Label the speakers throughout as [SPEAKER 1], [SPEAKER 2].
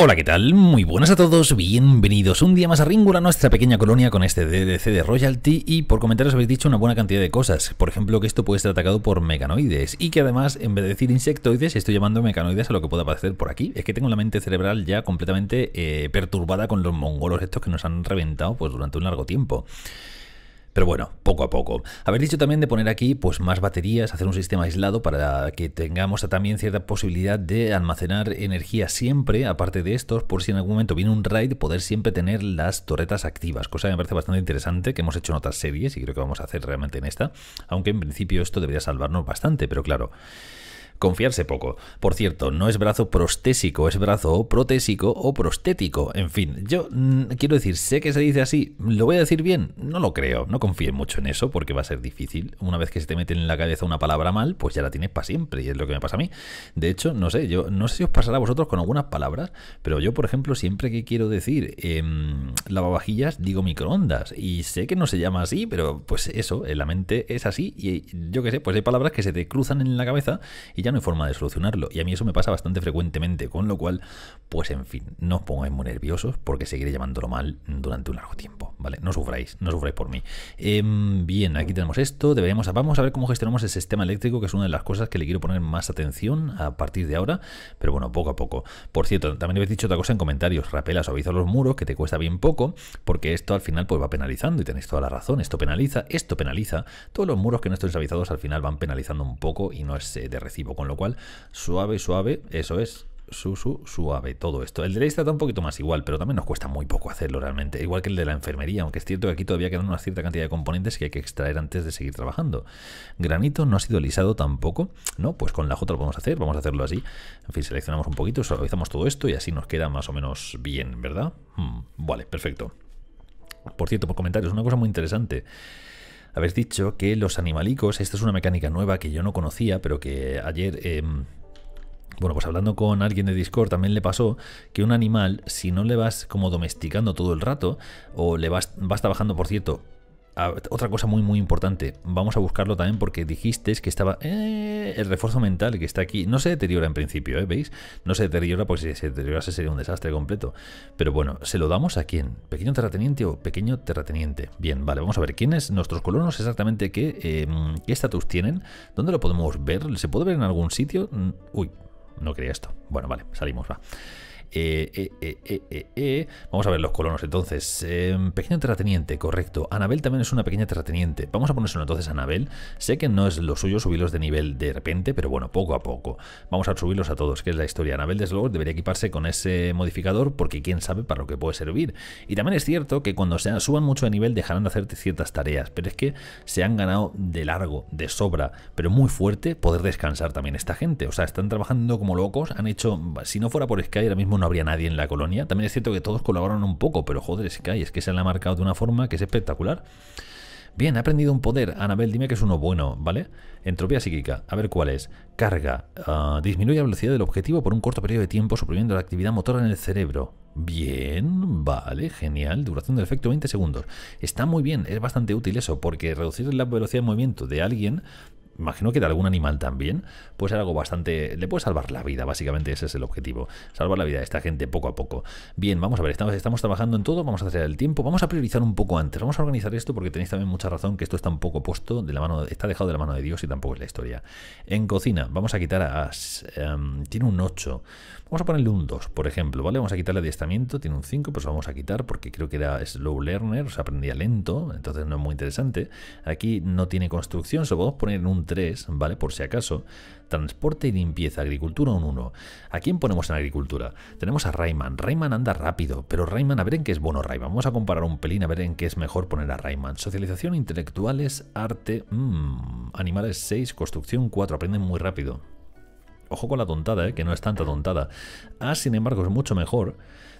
[SPEAKER 1] Hola, ¿qué tal? Muy buenas a todos, bienvenidos un día más a Ringula, nuestra pequeña colonia con este DDC de Royalty y por comentarios habéis dicho una buena cantidad de cosas, por ejemplo que esto puede ser atacado por mecanoides y que además en vez de decir insectoides estoy llamando mecanoides a lo que pueda aparecer por aquí, es que tengo la mente cerebral ya completamente eh, perturbada con los mongolos estos que nos han reventado pues durante un largo tiempo. Pero bueno, poco a poco. Haber dicho también de poner aquí pues más baterías, hacer un sistema aislado para que tengamos también cierta posibilidad de almacenar energía siempre, aparte de estos, por si en algún momento viene un raid, poder siempre tener las torretas activas, cosa que me parece bastante interesante, que hemos hecho en otras series y creo que vamos a hacer realmente en esta, aunque en principio esto debería salvarnos bastante, pero claro... Confiarse poco. Por cierto, no es brazo prostésico, es brazo protésico o prostético. En fin, yo mm, quiero decir, sé que se dice así, ¿lo voy a decir bien? No lo creo, no confíe mucho en eso porque va a ser difícil. Una vez que se te mete en la cabeza una palabra mal, pues ya la tienes para siempre y es lo que me pasa a mí. De hecho, no sé, yo no sé si os pasará a vosotros con algunas palabras, pero yo, por ejemplo, siempre que quiero decir em, lavavajillas, digo microondas y sé que no se llama así, pero pues eso, en la mente es así y yo qué sé, pues hay palabras que se te cruzan en la cabeza y ya no hay forma de solucionarlo. Y a mí eso me pasa bastante frecuentemente, con lo cual, pues en fin, no os pongáis muy nerviosos porque seguiré llamándolo mal durante un largo tiempo. ¿vale? No sufráis, no sufráis por mí. Em, bien, aquí tenemos esto. Deberíamos, vamos a ver cómo gestionamos el sistema eléctrico, que es una de las cosas que le quiero poner más atención a partir de ahora, pero bueno, poco a poco. Por cierto, también habéis dicho otra cosa en comentarios, rapela, suaviza los muros, que te cuesta bien poco, porque esto al final pues va penalizando y tenéis toda la razón, esto penaliza, esto penaliza, todos los muros que no estén suavizados al final van penalizando un poco y no es eh, de recibo, con lo cual suave, suave, eso es, su, suave todo esto. El de la isla un poquito más igual, pero también nos cuesta muy poco hacerlo realmente. Igual que el de la enfermería, aunque es cierto que aquí todavía quedan una cierta cantidad de componentes que hay que extraer antes de seguir trabajando. Granito no ha sido lisado tampoco, ¿no? Pues con la J lo podemos hacer, vamos a hacerlo así. En fin, seleccionamos un poquito, suavizamos todo esto y así nos queda más o menos bien, ¿verdad? Hmm, vale, perfecto. Por cierto, por comentarios, una cosa muy interesante habéis dicho que los animalicos, esta es una mecánica nueva que yo no conocía, pero que ayer em, bueno, pues hablando con alguien de Discord también le pasó que un animal, si no le vas como domesticando todo el rato, o le vas, vas trabajando, por cierto, otra cosa muy muy importante, vamos a buscarlo también porque dijiste que estaba eh, el refuerzo mental que está aquí, no se deteriora en principio, ¿eh? ¿veis? No se deteriora porque si se deteriorase sería un desastre completo. Pero bueno, ¿se lo damos a quién? ¿Pequeño terrateniente o pequeño terrateniente? Bien, vale, vamos a ver quiénes, nuestros colonos exactamente qué em, estatus tienen, dónde lo podemos ver, ¿se puede ver en algún sitio? Mm, uy, no quería esto. Bueno, vale, salimos, va. Eh, eh, eh, Vamos a ver los colonos entonces. Em, pequeño terrateniente, correcto. Anabel también es una pequeña terrateniente. Vamos a ponérselo entonces a Anabel. Sé que no es lo suyo subirlos de nivel de repente, pero bueno, poco a poco. Vamos a subirlos a todos, que es la historia. Anabel, desde luego, debería equiparse con ese modificador porque quién sabe para lo que puede servir. Y también es cierto que cuando se suban mucho de nivel dejarán de hacer ciertas tareas, pero es que se han ganado de largo, de sobra, pero muy fuerte poder descansar también esta gente. O sea, están trabajando como locos, han hecho, si no fuera por Sky, ahora mismo no habría nadie en la colonia. También es cierto que todos colaboran un poco, pero joder, es que es que se la ha marcado de una forma que es espectacular. Bien, ha aprendido un poder. Anabel, dime que es uno bueno, ¿vale? Entropía psíquica. A ver cuál es. Carga. Ah, disminuye la velocidad del objetivo por un corto periodo de tiempo suprimiendo la actividad motora en el cerebro. Bien, vale, genial. Duración del efecto 20 segundos. Está muy bien, es bastante útil eso, porque reducir la velocidad de movimiento de alguien imagino que de algún animal también, puede ser algo bastante... Le puede salvar la vida, básicamente ese es el objetivo. Salvar la vida de esta gente poco a poco. Bien, vamos a ver, estamos, estamos trabajando en todo, vamos a hacer el tiempo, vamos a priorizar un poco antes, vamos a organizar esto porque tenéis también mucha razón que esto está un poco puesto de la mano, está dejado de la mano de Dios y tampoco es la historia. En cocina, vamos a quitar a... Em, tiene un 8. Vamos a ponerle un 2, por ejemplo, ¿vale? Vamos a quitarle adiestramiento, tiene un 5, pues lo vamos a quitar porque creo que era slow learner, o sea, aprendía lento, entonces no es muy interesante. Aquí no tiene construcción, se lo podemos poner en un 3, ¿vale? Por si acaso. Transporte y limpieza, agricultura un 1. ¿A quién ponemos en agricultura? Tenemos a Rayman. Rayman anda rápido, pero Rayman, a ver en qué es bueno Rayman. Vamos a comparar un pelín a ver en qué es mejor poner a Rayman. Socialización, intelectuales, arte, mmm, animales 6, construcción 4. Aprenden muy rápido. Ojo con la tontada, ¿eh? que no es tanta tontada. Ah, sin embargo, es mucho mejor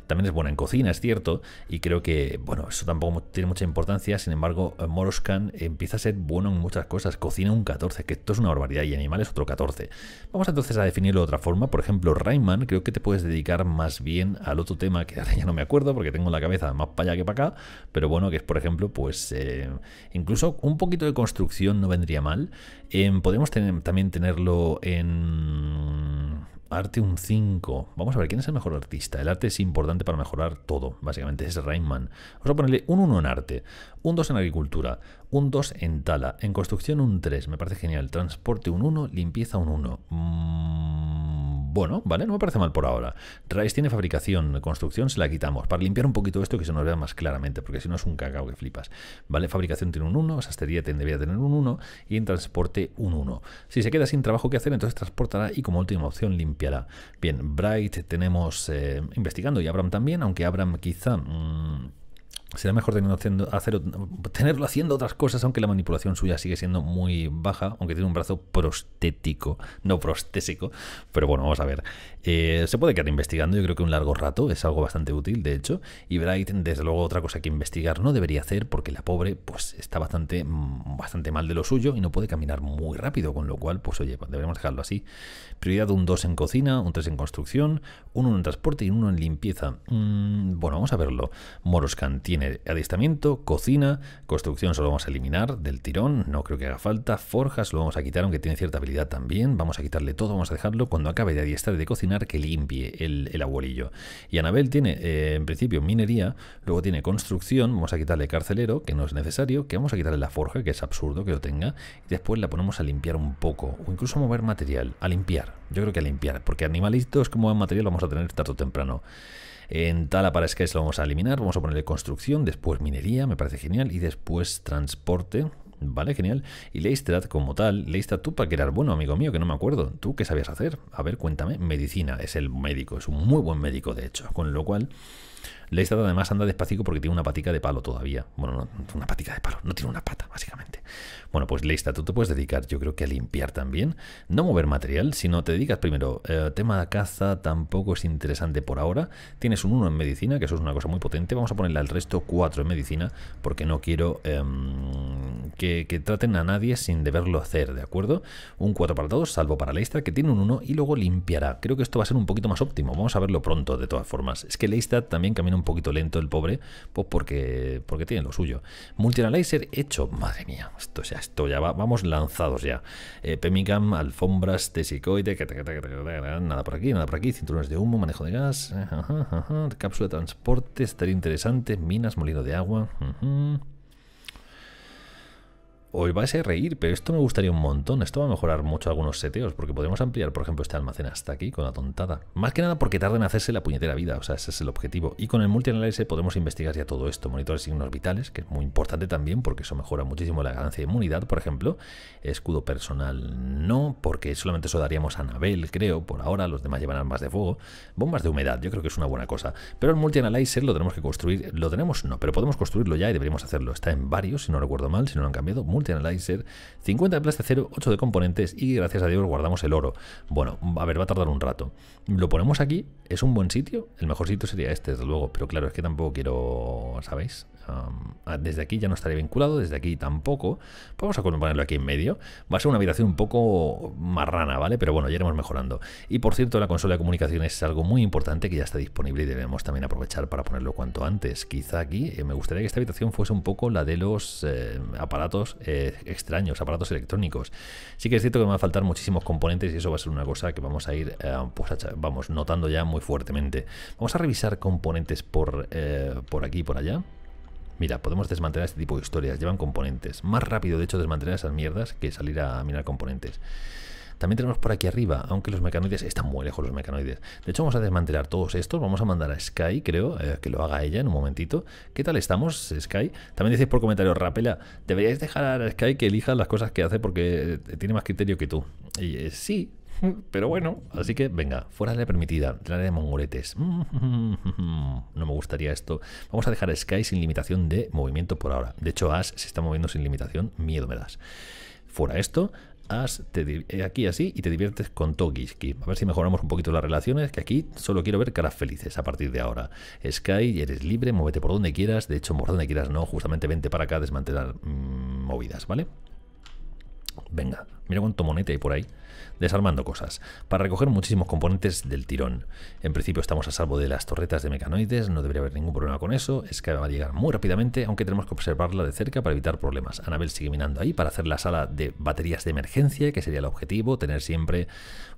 [SPEAKER 1] también es buena en cocina, es cierto, y creo que, bueno, eso tampoco tiene mucha importancia. Sin embargo, eh, Moroscan empieza a ser bueno en muchas cosas. Cocina un 14, que esto es una barbaridad, y animales otro 14. Vamos entonces a definirlo de otra forma. Por ejemplo, Rayman, creo que te puedes dedicar más bien al otro tema que ya no me acuerdo porque tengo la cabeza más para allá que para acá, pero bueno, que es por ejemplo, pues eh, incluso un poquito de construcción no vendría mal eh, podemos tener, también tenerlo en arte un 5. Vamos a ver, ¿quién es el mejor artista? El arte es importante para mejorar todo, básicamente es reinman Vamos a ponerle un 1 en arte, un 2 en agricultura, un 2 en tala, en construcción un 3, me parece genial, transporte un 1, limpieza un 1 bueno, ¿vale? No me parece mal por ahora. Rice tiene fabricación, construcción, se la quitamos. Para limpiar un poquito esto que se nos vea más claramente, porque si no es un cacao que flipas. ¿Vale? Fabricación tiene un 1, sastrería debería tener un 1 y en transporte un 1. Si se queda sin trabajo que hacer, entonces transportará y como última opción limpiará. Bien, Bright tenemos eh, investigando y Abram también, aunque Abram quizá... Mm, será mejor tenerlo haciendo otras cosas, aunque la manipulación suya sigue siendo muy baja, aunque tiene un brazo prostético, no prostésico. Pero bueno, vamos a ver. Eh, se puede quedar investigando, yo creo que un largo rato es algo bastante útil, de hecho. Y Bright, desde luego, otra cosa que investigar no debería hacer, porque la pobre, pues está bastante, mm, bastante mal de lo suyo y no puede caminar muy rápido, con lo cual, pues oye, deberíamos dejarlo así. Prioridad un 2 en cocina, un 3 en construcción, un 1 en transporte y un 1 en limpieza. Mm, bueno, vamos a verlo. Moroscan tiene tiene cocina, construcción solo vamos a eliminar del tirón, no creo que haga falta, forjas lo vamos a quitar aunque tiene cierta habilidad también, vamos a quitarle todo, vamos a dejarlo cuando acabe de adiestrar y de cocinar que limpie el, el abuelillo. Y Anabel tiene eh, en principio minería, luego tiene construcción, vamos a quitarle carcelero, que no es necesario, que vamos a quitarle la forja, que es absurdo que lo tenga, y después la ponemos a limpiar un poco, o incluso mover material, a limpiar, yo creo que limpiar, porque animalitos como en material vamos a tener tarde o temprano. En Tala para eso, lo vamos a eliminar, vamos a ponerle construcción, después minería, me parece genial, y después transporte, Vale, genial. Y Leistrat, como tal, Leistrad, tú para crear... bueno, amigo mío, que no me acuerdo. ¿Tú qué sabías hacer? A ver, cuéntame. Medicina, es el médico, es un muy buen médico, de hecho. Con lo cual, Leistat además anda despacito porque tiene una patica de palo todavía. Bueno, no, una patica de palo, no tiene una pata, básicamente. Bueno, pues Leistat, tú te puedes dedicar, yo creo que a limpiar también. No mover material, sino te dedicas primero. Eh, tema de caza tampoco es interesante por ahora. Tienes un 1 en medicina, que eso es una cosa muy potente. Vamos a ponerle al resto 4 en medicina, porque no quiero em, que, traten a nadie sin deberlo hacer, ¿de acuerdo? Un 4 para todos, salvo para Leistat, que tiene un 1 y luego limpiará. Creo que esto va a ser un poquito más óptimo. Vamos a verlo pronto, de todas formas. Es que Leistat también también camina un poquito lento el pobre, pues porque, porque tiene lo suyo. Multianalyzer hecho, madre mía, esto ya, esto ya va, vamos lanzados ya. Eh, Pemicam, alfombras, tesicoide, nada por aquí, nada por aquí, cinturones de humo, manejo de gas, eh, cápsula de transporte, estaría interesante, minas, molino de agua. Ajá hoy vais a reír, pero esto me gustaría un montón. Esto va a mejorar mucho algunos seteos, porque podemos ampliar, por ejemplo, este almacén hasta aquí con la tontada. Más que nada porque tarda en hacerse la puñetera vida, o sea, ese es el objetivo. Y con el multi-analyzer podemos investigar ya todo esto, monitores signos vitales, que es muy importante también, porque eso mejora muchísimo la ganancia de inmunidad, por ejemplo. Escudo personal no, porque solamente eso daríamos a Anabel, creo, por ahora, los demás llevan armas de fuego. Bombas de humedad, yo creo que es una buena cosa. Pero el multi-analyzer lo tenemos que construir, lo tenemos no, pero podemos construirlo ya y deberíamos hacerlo. Está en varios, si no recuerdo mal, si no lo han cambiado Multi-Analyzer, 50 de plástico, 8 de componentes y gracias a Dios guardamos el oro. Bueno, a ver, va a tardar un rato. Lo ponemos aquí, es un buen sitio, el mejor sitio sería este, desde luego, pero claro, es que tampoco quiero, ¿sabéis? desde aquí ya no estaré vinculado, desde aquí tampoco. Vamos a ponerlo aquí en medio. Va a ser una habitación un poco marrana, ¿vale? Pero bueno, ya iremos mejorando. Y por cierto, la consola de comunicaciones es algo muy importante que ya está disponible y debemos también aprovechar para ponerlo cuanto antes. Quizá aquí eh, me gustaría que esta habitación fuese un poco la de los eh, aparatos eh, extraños, aparatos electrónicos. Sí que es cierto que me van a faltar muchísimos componentes y eso va a ser una cosa que vamos a ir, pues, vamos, notando ya muy fuertemente. Vamos a revisar componentes por, por aquí y por allá. Mira, podemos desmantelar este tipo de historias, llevan componentes. Más rápido, de hecho, desmantelar esas mierdas que salir a mirar componentes. También tenemos por aquí arriba, aunque los mecanoides están muy lejos los mecanoides. De hecho, vamos a desmantelar todos estos. Vamos a mandar a Sky, creo, eh, que lo haga ella en un momentito. ¿Qué tal estamos, Sky? También decís por comentario, Rapela, deberíais dejar a Sky que elija las cosas que hace porque eh, tiene más criterio que tú. Y eh, sí, Pero bueno, así que venga, fuera de la permitida, trae área de mongoletes. No me gustaría esto. Vamos a dejar Sky sin limitación de movimiento por ahora. De hecho, Ash se está moviendo sin limitación, miedo me das. Fuera esto, Ash te, eh, aquí así y te diviertes con Togiski. A ver si mejoramos un poquito las relaciones, que aquí solo quiero ver caras felices a partir de ahora. Sky, eres libre, muévete por donde quieras. De hecho, por donde quieras no, justamente vente para acá a desmantelar mm, movidas, ¿vale? Venga, mira cuánto monete hay por ahí desarmando cosas, para recoger muchísimos componentes del tirón. En principio estamos a salvo de las torretas de mecanoides, no debería haber ningún problema con eso, es que va a llegar muy rápidamente, aunque tenemos que observarla de cerca para evitar problemas. Anabel sigue minando ahí para hacer la sala de baterías de emergencia, que sería el objetivo, tener siempre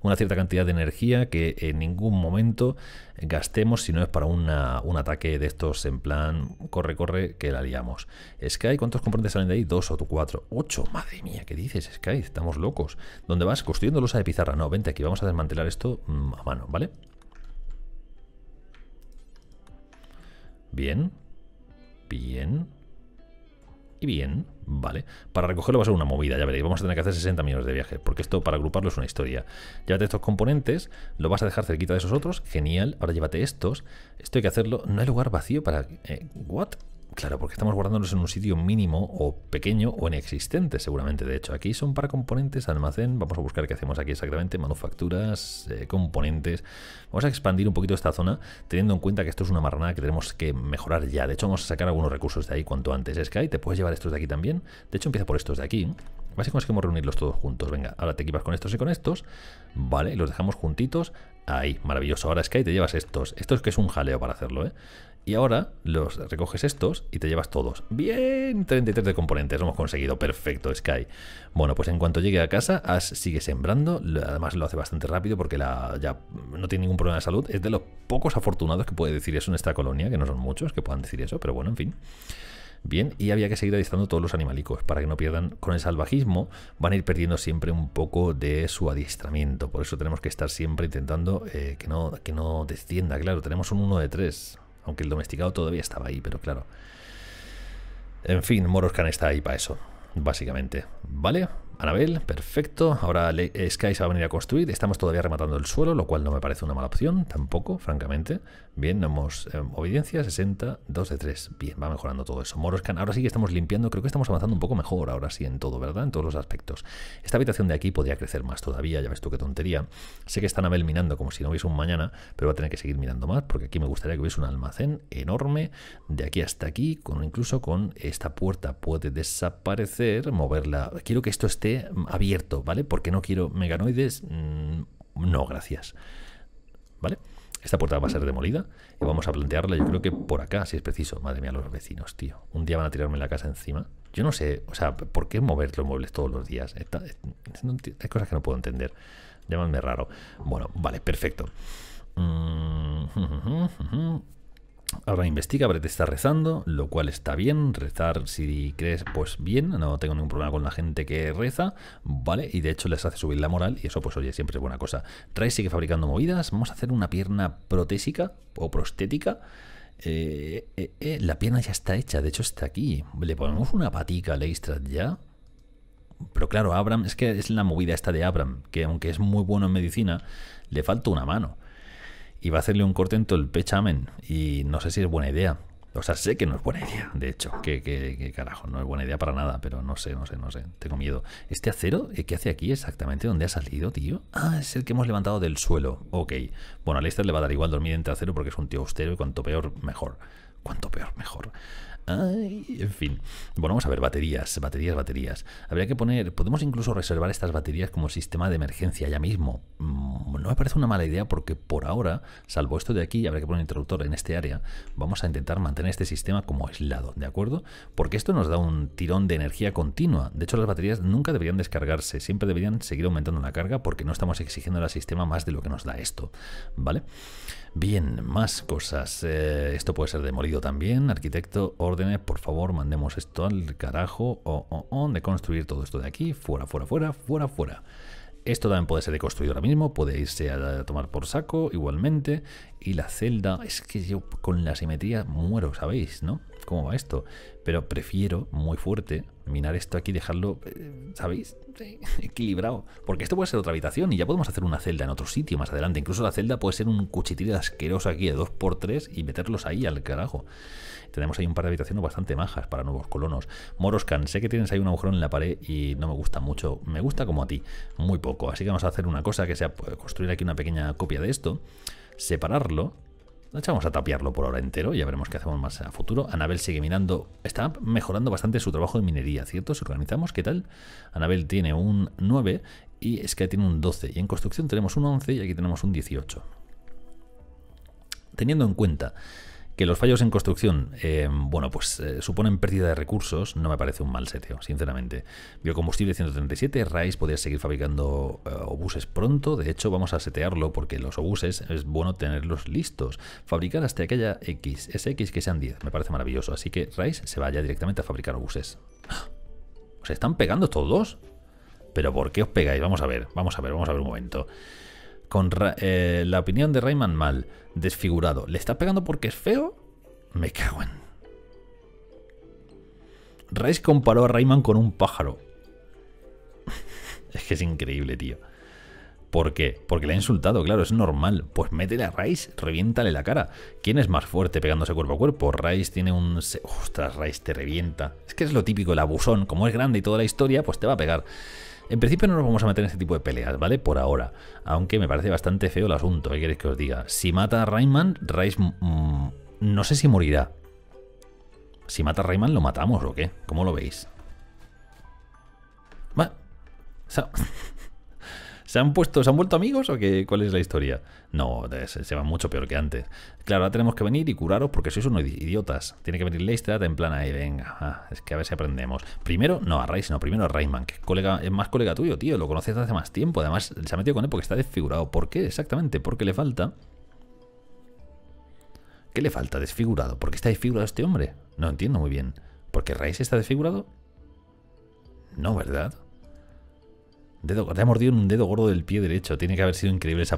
[SPEAKER 1] una cierta cantidad de energía que en ningún momento gastemos si no es para un ataque de estos en plan corre, corre, que la liamos. Sky, ¿cuántos componentes salen de ahí? Dos o cuatro. Ocho, madre mía, ¿qué dices, Sky? Estamos locos. ¿Dónde vas? Construyendo losa de pizarra. No, vente aquí, vamos a desmantelar esto mm, a mano, ¿vale? Bien. Bien y bien, ¿vale? Para recogerlo va a ser una movida, ya veréis. Vamos a tener que hacer 60 millones de viaje porque esto para agruparlo es una historia. Llévate estos componentes, lo vas a dejar cerquita de esos otros, genial. Ahora llévate estos. Esto hay que hacerlo. No hay lugar vacío para... Eh, ¿What? Claro, porque estamos guardándonos en un sitio mínimo o pequeño o inexistente, seguramente. De hecho, aquí son para componentes, almacén. Vamos a buscar qué hacemos aquí exactamente: manufacturas, eh, componentes. Vamos a expandir un poquito esta zona, teniendo en cuenta que esto es una marranada que tenemos que mejorar ya. De hecho, vamos a sacar algunos recursos de ahí cuanto antes. Sky, te puedes llevar estos de aquí también. De hecho, empieza por estos de aquí. Básicamente, que conseguimos reunirlos todos juntos. Venga, ahora te equipas con estos y con estos. Vale, los dejamos juntitos. Ahí, maravilloso. Ahora Sky te llevas estos. Esto es que es un jaleo para hacerlo, ¿eh? Y ahora los recoges estos y te llevas todos. Bien, 33 de componentes, hemos conseguido. Perfecto, Sky. Bueno, pues en cuanto llegue a casa, Ash sigue sembrando. Además lo hace bastante rápido porque ya no tiene ningún problema de salud. Es de los pocos afortunados que puede decir eso en esta colonia, que no son muchos que puedan decir eso, pero bueno, en fin. Bien, y había que seguir adiestrando todos los animalicos para que no pierdan con el salvajismo, van a ir perdiendo siempre un poco de su adiestramiento, por eso tenemos que estar siempre intentando eh, que, no, que no descienda, claro, tenemos un 1 de 3, aunque el domesticado todavía estaba ahí, pero claro. En fin, Moroscan está ahí para eso, básicamente. ¿Vale? Anabel, perfecto. Ahora eh, Sky se va a venir a construir. Estamos todavía rematando el suelo, lo cual no me parece una mala opción, tampoco, francamente. Bien, damos eh, obediencia, 60, 2 de 3. Bien, va mejorando todo eso. Moroscan, ahora sí que estamos limpiando. Creo que estamos avanzando un poco mejor ahora sí en todo, ¿verdad? En todos los aspectos. Esta habitación de aquí podría crecer más todavía, ya ves tú qué tontería. Sé que está Anabel minando como si no hubiese un mañana, pero va a tener que seguir mirando más, porque aquí me gustaría que hubiese un almacén enorme de aquí hasta aquí, con incluso con esta puerta puede desaparecer, moverla. Quiero que esto esté abierto, ¿vale? Porque no quiero meganoides, mm, no, gracias. ¿Vale? Esta puerta va a ser demolida y vamos a plantearla, yo creo que por acá, si es preciso. Madre mía, los vecinos, tío. Un día van a tirarme la casa encima. Yo no sé, o sea, ¿por qué mover los muebles todos los días? hay cosas que no puedo entender. Llámame raro. Bueno, vale, perfecto. Mm, Ahora investiga, pero está rezando, lo cual está bien. Rezar, si crees, pues bien. No tengo ningún problema con la gente que reza, ¿vale? Y de hecho les hace subir la moral y eso, pues oye, siempre es buena cosa. Trae, sigue fabricando movidas. Vamos a hacer una pierna protésica o prostética. Eh, eh, eh, la pierna ya está hecha, de hecho está aquí. Le ponemos una patica a Leistrat ya. Pero claro, Abram, es que es la movida esta de Abram, que aunque es muy bueno en medicina, le falta una mano y va a hacerle un corte en todo el pechamen. Y no sé si es buena idea. O sea, sé que no es buena idea, de hecho. Que, carajo, no es buena idea para nada, pero no sé, no sé, no sé. Tengo miedo. ¿Este acero eh, qué hace aquí exactamente? ¿Dónde ha salido, tío? Ah, es el que hemos levantado del suelo. Ok. Bueno, a Lester le va a dar igual dormir entre acero porque es un tío austero y cuanto peor, mejor. Cuanto peor, mejor. Ay, en fin. Bueno, vamos a ver, baterías, baterías, baterías. Habría que poner, podemos incluso reservar estas baterías como sistema de emergencia ya mismo. Mm, no me parece una mala idea porque por ahora, salvo esto de aquí, habría que poner un interruptor en este área, vamos a intentar mantener este sistema como aislado, ¿de acuerdo? Porque esto nos da un tirón de energía continua. De hecho, las baterías nunca deberían descargarse, siempre deberían seguir aumentando la carga porque no estamos exigiendo al sistema más de lo que nos da esto, ¿vale? Bien, más cosas. Eh, esto puede ser demolido también, arquitecto, por favor, mandemos esto al carajo, o, de construir todo esto de aquí, fuera, fuera, fuera, fuera, fuera. Esto también puede ser construir ahora mismo, puede irse a tomar por saco igualmente y la celda. Es que yo con la simetría muero, ¿sabéis? ¿No? ¿Cómo va esto? Pero prefiero muy fuerte minar esto aquí, dejarlo, eh, ¿sabéis? equilibrado. Porque esto puede ser otra habitación y ya podemos hacer una celda en otro sitio más adelante. Incluso la celda puede ser un cuchitril asqueroso aquí de 2x3 y meterlos ahí al carajo. Tenemos ahí un par de habitaciones bastante majas para nuevos colonos. Moroscan, sé que tienes ahí un agujero en la pared y no me gusta mucho. Me gusta como a ti, muy poco. Así que vamos a hacer una cosa que sea pues, construir aquí una pequeña copia de esto separarlo. lo echamos a tapiarlo por ahora entero, ya veremos qué hacemos más a futuro. Anabel sigue minando, está mejorando bastante su trabajo de minería, ¿cierto? Si organizamos, ¿qué tal? Anabel tiene un 9 y Sky tiene un 12. Y en construcción tenemos un 11 y aquí tenemos un 18. Teniendo en cuenta que los fallos en construcción, eh, bueno, pues eh, suponen pérdida de recursos, no me parece un mal seteo, sinceramente. Biocombustible 137, RAIS podría seguir fabricando eh, obuses pronto, de hecho vamos a setearlo porque los obuses es bueno tenerlos listos. Fabricar hasta aquella X, que sean 10, me parece maravilloso, así que RAIS se vaya directamente a fabricar obuses. ¿Os están pegando todos? ¿Pero por qué os pegáis? Vamos a ver, vamos a ver, vamos a ver un momento con eh, la opinión de Rayman mal, desfigurado. ¿Le estás pegando porque es feo? Me cago en. Rice comparó a Rayman con un pájaro. es que es increíble, tío. ¿Por qué? Porque le ha insultado, claro, es normal. Pues métele a Rice, reviéntale la cara. ¿Quién es más fuerte pegándose cuerpo a cuerpo? Rice tiene un... Ostras, Rice te revienta. Es que es lo típico, el abusón. Como es grande y toda la historia, pues te va a pegar. En principio no nos vamos a meter en este tipo de peleas, ¿vale? Por ahora. Aunque me parece bastante feo el asunto, ¿qué queréis que os diga? Si mata a Rayman, Rice mm, no sé si morirá. Si mata a Rayman, ¿lo matamos o qué? ¿Cómo lo veis? Va. ¿Se han puesto, se han vuelto amigos o qué, cuál es la historia? No, se, va mucho peor que antes. Claro, ahora tenemos que venir y curaros porque sois unos idiotas. Tiene que venir Leister en plan ahí, venga, ah, es que a ver si aprendemos. Primero, no a Rice, no, primero a Rayman, que es, colega, más colega tuyo, tío, lo conoces hace más tiempo. Además, se ha metido con él porque está desfigurado. ¿Por qué exactamente? Porque le falta... ¿Qué le falta desfigurado? ¿Por qué está desfigurado este hombre? No entiendo muy bien. ¿Porque Rice está desfigurado? No, ¿verdad? te ha mordido en un dedo gordo del pie derecho. Tiene que haber sido increíble esa,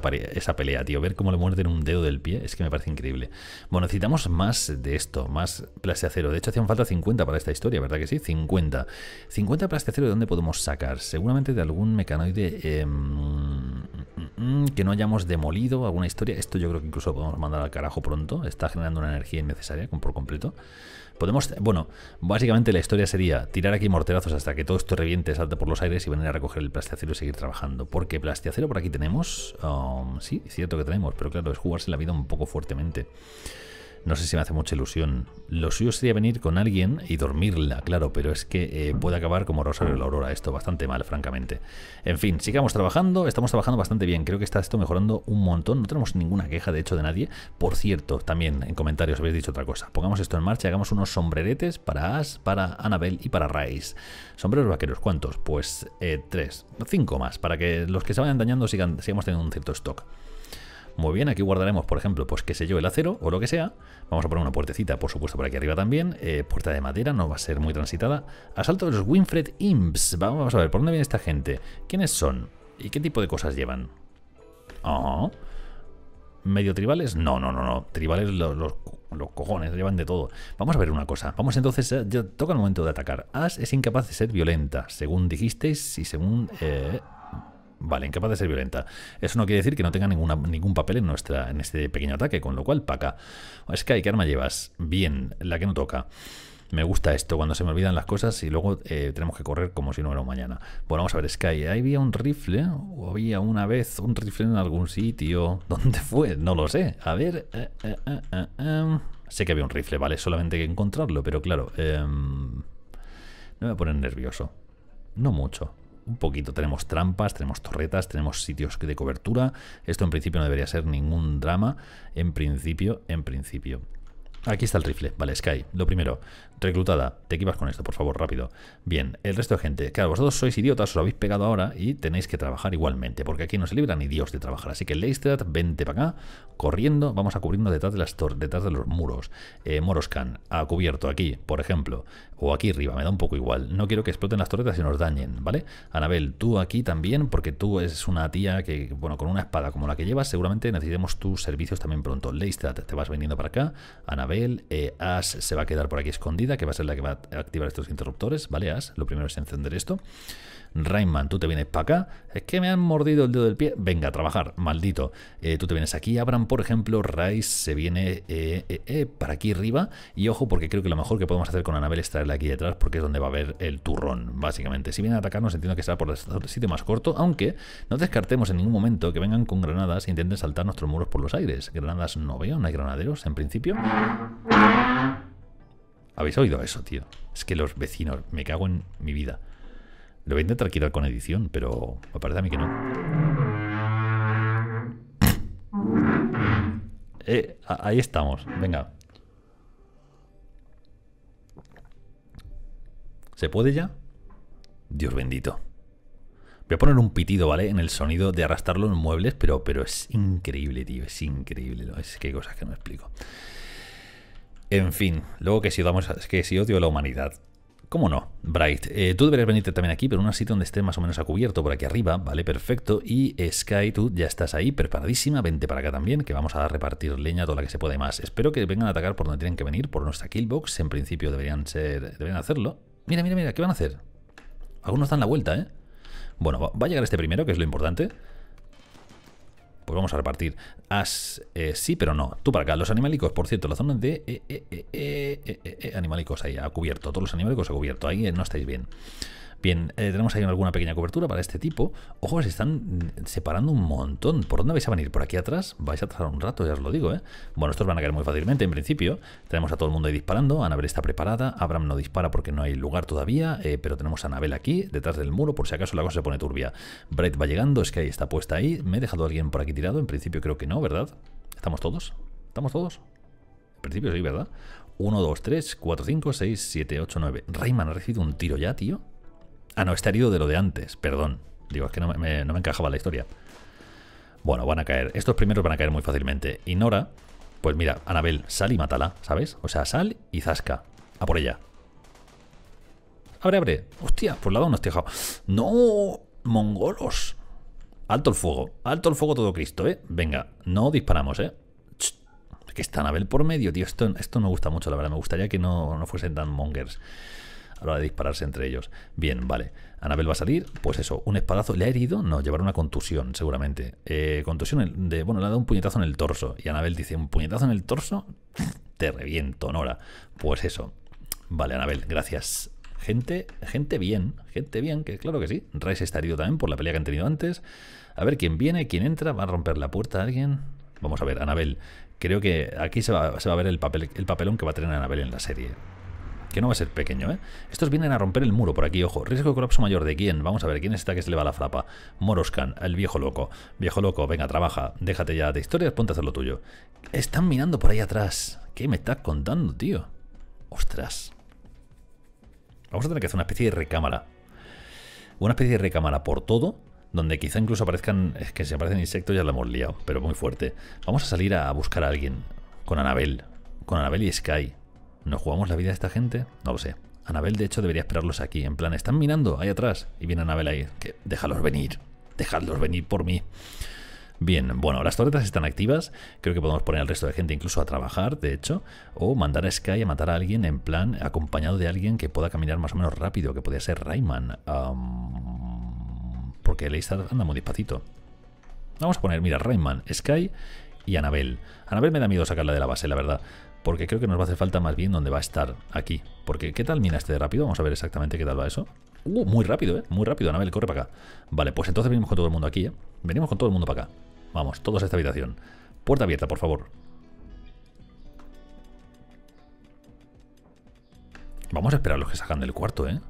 [SPEAKER 1] pelea, tío. Ver cómo le muerden un dedo del pie es que me parece increíble. Bueno, necesitamos más de esto, más cero De hecho, hacían falta 50 para esta historia, ¿verdad que sí? 50. 50 plastiacero, ¿de dónde podemos sacar? Seguramente de algún mecanoide em, mm, que no hayamos demolido, alguna historia. Esto yo creo que incluso podemos mandar al carajo pronto. Está generando una energía innecesaria por completo. Podemos, bueno, básicamente la historia sería tirar aquí morterazos hasta que todo esto reviente, salte por los aires y venir a recoger el plástico hacerlo y seguir trabajando. Porque Plastiacero por aquí tenemos. Um, sí, cierto que tenemos, pero claro, es jugarse la vida un poco fuertemente no sé si me hace mucha ilusión. Lo suyo sería venir con alguien y dormirla, claro, pero es que eh, puede acabar como Rosario la Aurora, esto bastante mal, francamente. En fin, sigamos trabajando, estamos trabajando bastante bien, creo que está esto mejorando un montón, no tenemos ninguna queja de hecho de nadie. Por cierto, también en comentarios habéis dicho otra cosa, pongamos esto en marcha, hagamos unos sombreretes para As, para Annabel y para Rice. Sombreros vaqueros, ¿cuántos? Pues eh, tres, cinco más, para que los que se vayan dañando sigan, sigamos teniendo un cierto stock. Muy bien, aquí guardaremos, por ejemplo, pues qué sé yo, el acero o lo que sea. Vamos a poner una puertecita, por supuesto, por aquí arriba también. Eh, puerta de madera, no va a ser muy transitada. Asalto de los Winfred Imps. Vamos a ver, ¿por dónde viene esta gente? ¿Quiénes son? ¿Y qué tipo de cosas llevan? ¿Medio tribales? No, no, no, no. Tribales los, cojones, llevan de todo. Vamos a ver una cosa. Vamos entonces, eh, ya toca el momento de atacar. As es incapaz de ser violenta, según dijisteis y según... Eh, Vale, incapaz de ser violenta. Eso no quiere decir que no tenga ningún papel en, nuestra, en este pequeño ataque, con lo cual, paca. Sky, ¿qué arma llevas? Bien, la que no toca. Me gusta esto, cuando se me olvidan las cosas y luego eh, tenemos que correr como si no fuera mañana. Bueno, vamos a ver, Sky, ¿Hay había un rifle? ¿O había una vez un rifle en algún sitio? ¿Dónde fue? No lo sé. A ver... Eh, eh, em. sé que había un rifle, ¿vale? Solamente hay que encontrarlo, pero claro... Em, no me voy a poner nervioso. No mucho un poquito. Tenemos trampas, tenemos torretas, tenemos sitios de cobertura. Esto en principio no debería ser ningún drama. En principio, en principio. Aquí está el rifle, vale, Sky. Lo primero, reclutada, te equivas con esto, por favor, rápido. Bien, el resto de gente, claro, vosotros sois idiotas, os lo habéis pegado ahora y tenéis que trabajar igualmente, porque aquí no se libra ni Dios de trabajar. Así que Leistrad, vente para acá, corriendo, vamos a cubrirnos detrás de las torres, detrás de los muros. Eh, Moroscan, ha cubierto aquí, por ejemplo, o aquí arriba, me da un poco igual. No quiero que exploten las torretas y nos dañen, ¿vale? Anabel, tú aquí también, porque tú es una tía que, bueno, con una espada como la que llevas, seguramente necesitemos tus servicios también pronto. Leistrad, te vas vendiendo para acá. Anabel, eh, Ash se va a quedar por aquí escondida que va a ser la que va a activar estos interruptores, ¿vale? As, lo primero es encender esto. Rainman, tú te vienes para acá. Es que me han mordido el dedo del pie. Venga, a trabajar, maldito. Eh, tú te vienes aquí. Abraham, por ejemplo, Rice se viene eh, eh, para aquí arriba. Y ojo, porque creo que lo mejor que podemos hacer con Anabel es traerla aquí detrás, porque es donde va a haber el turrón, básicamente. Si vienen a atacarnos, entiendo que será por el sitio más corto, aunque no descartemos en ningún momento que vengan con granadas e intenten saltar nuestros muros por los aires. Granadas no veo, no hay granaderos en principio. ¿Habéis oído eso, tío? Es que los vecinos, me cago en mi vida. Lo voy a intentar quitar con edición, pero me parece a mí que no. Eh, ahí estamos, venga. ¿Se puede ya? Dios bendito. Voy a poner un pitido, ¿vale? En el sonido de arrastrar los muebles, pero, pero es increíble, tío. Es increíble. Es que hay cosas que no explico. En fin, luego que si, que si odio a la humanidad. ¿Cómo no? Bright, eh, tú deberías venirte también aquí, pero en un sitio donde esté más o menos a cubierto, por aquí arriba, ¿vale? Perfecto. Y Sky, tú ya estás ahí, preparadísima, vente para acá también, que vamos a repartir leña, toda la que se puede más. Espero que vengan a atacar por donde tienen que venir, por nuestra killbox, en principio deberían ser, deberían hacerlo. Mira, mira, mira, ¿qué van a hacer? Algunos dan la vuelta, ¿eh? Bueno, va a llegar este primero, que es lo importante. Pues vamos a repartir. Eh, sí, pero no. Tú para acá. Los animalicos, por cierto, la zona de eh, eh, eh ahí, ha cubierto. Todos los animalicos ha cubierto. Ahí no estáis bien. Bien, eh, tenemos ahí alguna pequeña cobertura para este tipo. Ojo, se están mm, separando un montón. ¿Por dónde vais a venir? ¿Por aquí atrás? Vais a tardar un rato, ya os lo digo, ¿eh? Bueno, estos van a caer muy fácilmente, en principio. Tenemos a todo el mundo ahí disparando. Anabel está preparada. Abraham no dispara porque no hay lugar todavía. Eh, pero tenemos a Anabel aquí, detrás del muro, por si acaso la cosa se pone turbia. Bright va llegando, es que ahí está puesta ahí. ¿Me he dejado alguien por aquí tirado? En principio creo que no, ¿verdad? ¿Estamos todos? ¿Estamos todos? En principio sí, ¿verdad? 1, 2, 3, 4, 5, 6, 7, 8, 9. Rayman ha recibido un tiro ya, tío. Ah, no, está herido de lo de antes, perdón. Digo, es que no me, encajaba la historia. Bueno, van a caer. Estos primeros van a caer muy fácilmente. Y Nora, pues mira, Anabel, sal y mátala, ¿sabes? O sea, sal y zasca. A por ella. Abre, abre. Hostia, por lado no nos ¡No! ¡Mongolos! Alto el fuego. Alto el fuego todo Cristo, ¿eh? Venga, no disparamos, ¿eh? que está Anabel por medio, tío. Esto, esto me gusta mucho, la verdad. Me gustaría que no, no fuesen tan mongers a la hora de dispararse entre ellos. Bien, vale. Anabel va a salir, pues eso, un espadazo. ¿Le ha herido? No, llevará una contusión, seguramente. Eh, contusión de, bueno, le ha dado un puñetazo en el torso. Y Anabel dice, ¿un puñetazo en el torso? Te reviento, Nora. Pues eso. Vale, Anabel, gracias. Gente, gente bien, gente bien, que claro que sí. Rice está herido también por la pelea que han tenido antes. A ver quién viene, quién entra, va a romper la puerta alguien. Vamos a ver, Anabel. Creo que aquí se va, se va a ver el, papel, el papelón que va a tener Anabel en la serie que no va a ser pequeño, ¿eh? Estos vienen a romper el muro por aquí, ojo. Riesgo de colapso mayor, ¿de quién? Vamos a ver, ¿quién es está que se le va la frapa? Moroscan, el viejo loco. Viejo loco, venga, trabaja, déjate ya de historias, ponte a hacer lo tuyo. Están mirando por ahí atrás. ¿Qué me estás contando, tío? Ostras. Vamos a tener que hacer una especie de recámara. Una especie de recámara por todo donde quizá incluso aparezcan, es que si aparecen insectos ya la hemos liado, pero muy fuerte. Vamos a salir a buscar a alguien, con Anabel, con Anabel y Sky. ¿No jugamos la vida de esta gente? No lo sé. Anabel, de hecho, debería esperarlos aquí. En plan, están mirando, ahí atrás. Y viene Anabel ahí. Que déjalos venir. Dejadlos venir por mí. Bien, bueno, las torretas están activas. Creo que podemos poner al resto de gente incluso a trabajar, de hecho. O mandar a Sky a matar a alguien en plan acompañado de alguien que pueda caminar más o menos rápido, que podría ser Rayman. Porque porque está anda muy despacito. Vamos a poner, mira, Rayman, Sky y Anabel. Anabel me da miedo sacarla de la base, la verdad porque creo que nos va a hacer falta más bien donde va a estar aquí. Porque, ¿qué tal mina este de rápido? Vamos a ver exactamente qué tal va eso. Uh, muy rápido, ¿eh? Muy rápido, Anabel, corre para acá. Vale, pues entonces venimos con todo el mundo aquí, ¿eh? Venimos con todo el mundo para acá. Vamos, todos a esta habitación. Puerta abierta, por favor. Vamos a esperar a los que salgan del cuarto, ¿eh?